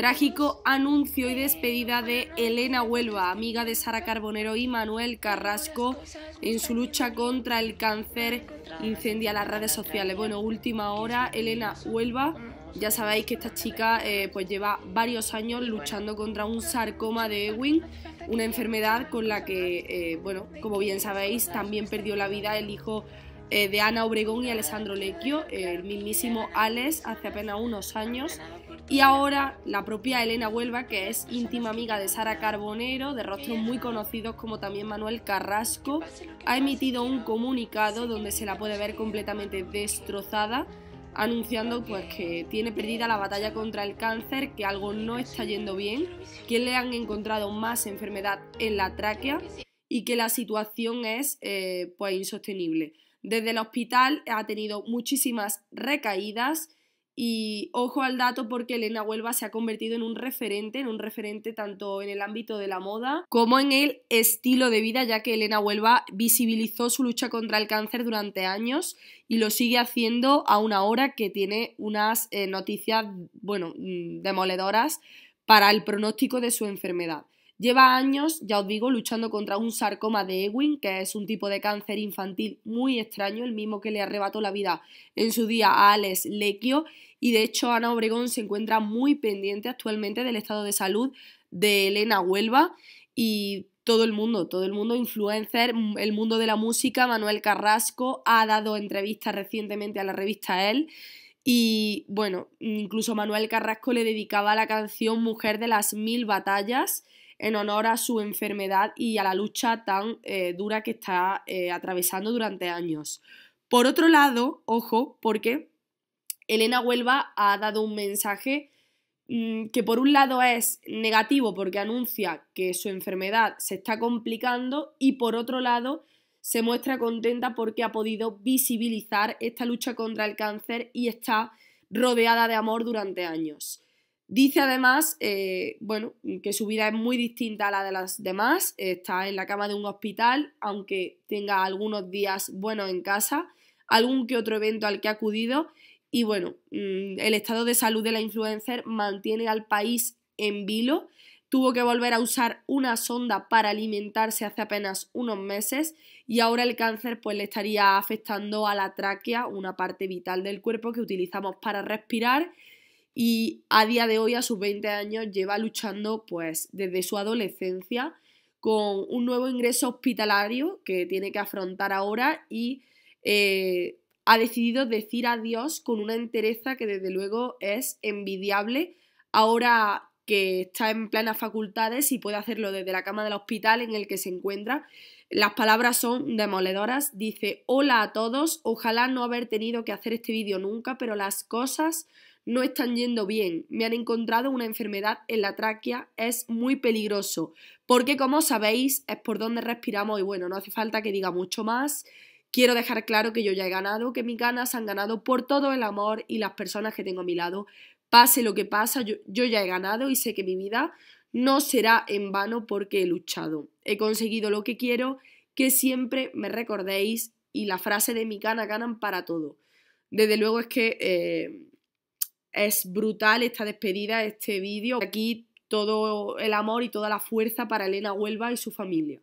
Trágico anuncio y despedida de Elena Huelva, amiga de Sara Carbonero y Manuel Carrasco, en su lucha contra el cáncer incendia las redes sociales. Bueno, última hora, Elena Huelva. Ya sabéis que esta chica eh, pues lleva varios años luchando contra un sarcoma de Ewing, una enfermedad con la que, eh, bueno, como bien sabéis, también perdió la vida el hijo eh, de Ana Obregón y Alessandro Lecchio, el mismísimo Alex, hace apenas unos años. Y ahora la propia Elena Huelva, que es íntima amiga de Sara Carbonero, de rostros muy conocidos como también Manuel Carrasco, ha emitido un comunicado donde se la puede ver completamente destrozada, anunciando pues que tiene perdida la batalla contra el cáncer, que algo no está yendo bien, que le han encontrado más enfermedad en la tráquea y que la situación es eh, pues insostenible. Desde el hospital ha tenido muchísimas recaídas y ojo al dato porque Elena Huelva se ha convertido en un referente, en un referente tanto en el ámbito de la moda como en el estilo de vida, ya que Elena Huelva visibilizó su lucha contra el cáncer durante años y lo sigue haciendo a ahora que tiene unas eh, noticias, mm, demoledoras para el pronóstico de su enfermedad. Lleva años, ya os digo, luchando contra un sarcoma de Ewing, que es un tipo de cáncer infantil muy extraño, el mismo que le arrebató la vida en su día a Alex Lequio. Y de hecho, Ana Obregón se encuentra muy pendiente actualmente del estado de salud de Elena Huelva. Y todo el mundo, todo el mundo, influencer, el mundo de la música, Manuel Carrasco ha dado entrevistas recientemente a la revista Él y bueno, incluso Manuel Carrasco le dedicaba la canción Mujer de las Mil Batallas en honor a su enfermedad y a la lucha tan eh, dura que está eh, atravesando durante años. Por otro lado, ojo, porque Elena Huelva ha dado un mensaje mm, que por un lado es negativo porque anuncia que su enfermedad se está complicando y por otro lado se muestra contenta porque ha podido visibilizar esta lucha contra el cáncer y está rodeada de amor durante años. Dice además, eh, bueno, que su vida es muy distinta a la de las demás, está en la cama de un hospital, aunque tenga algunos días buenos en casa, algún que otro evento al que ha acudido y bueno, mm, el estado de salud de la influencer mantiene al país en vilo, tuvo que volver a usar una sonda para alimentarse hace apenas unos meses y ahora el cáncer pues, le estaría afectando a la tráquea, una parte vital del cuerpo que utilizamos para respirar y a día de hoy, a sus 20 años, lleva luchando pues desde su adolescencia con un nuevo ingreso hospitalario que tiene que afrontar ahora y eh, ha decidido decir adiós con una entereza que desde luego es envidiable ahora que está en plenas facultades y puede hacerlo desde la cama del hospital en el que se encuentra. Las palabras son demoledoras. Dice, hola a todos, ojalá no haber tenido que hacer este vídeo nunca, pero las cosas no están yendo bien. Me han encontrado una enfermedad en la tráquea, es muy peligroso. Porque como sabéis, es por donde respiramos y bueno, no hace falta que diga mucho más. Quiero dejar claro que yo ya he ganado, que mis ganas han ganado por todo el amor y las personas que tengo a mi lado. Pase lo que pasa, yo, ya he ganado y sé que mi vida no será en vano porque he luchado. He conseguido lo que quiero, que siempre me recordéis y la frase de mi gana ganan para todo. Desde luego es que eh, es brutal esta despedida, este vídeo. Aquí todo el amor y toda la fuerza para Elena Huelva y su familia.